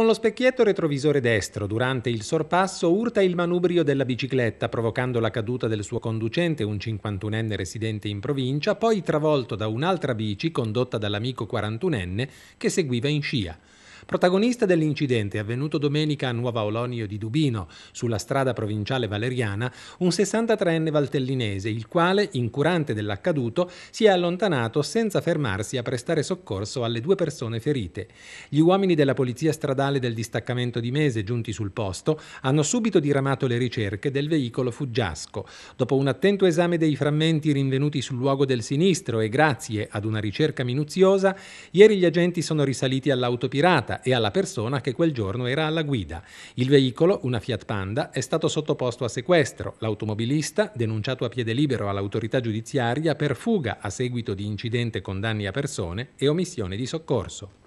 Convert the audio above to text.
Con lo specchietto retrovisore destro, durante il sorpasso, urta il manubrio della bicicletta, provocando la caduta del suo conducente, un 51enne residente in provincia, poi travolto da un'altra bici condotta dall'amico 41enne che seguiva in scia. Protagonista dell'incidente avvenuto domenica a Nuova Olonio di Dubino, sulla strada provinciale valeriana, un 63enne valtellinese, il quale, incurante dell'accaduto, si è allontanato senza fermarsi a prestare soccorso alle due persone ferite. Gli uomini della Polizia Stradale del Distaccamento di Mese, giunti sul posto, hanno subito diramato le ricerche del veicolo fuggiasco. Dopo un attento esame dei frammenti rinvenuti sul luogo del sinistro e grazie ad una ricerca minuziosa, ieri gli agenti sono risaliti all'autopirata e alla persona che quel giorno era alla guida. Il veicolo, una Fiat Panda, è stato sottoposto a sequestro. L'automobilista, denunciato a piede libero all'autorità giudiziaria per fuga a seguito di incidente con danni a persone e omissione di soccorso.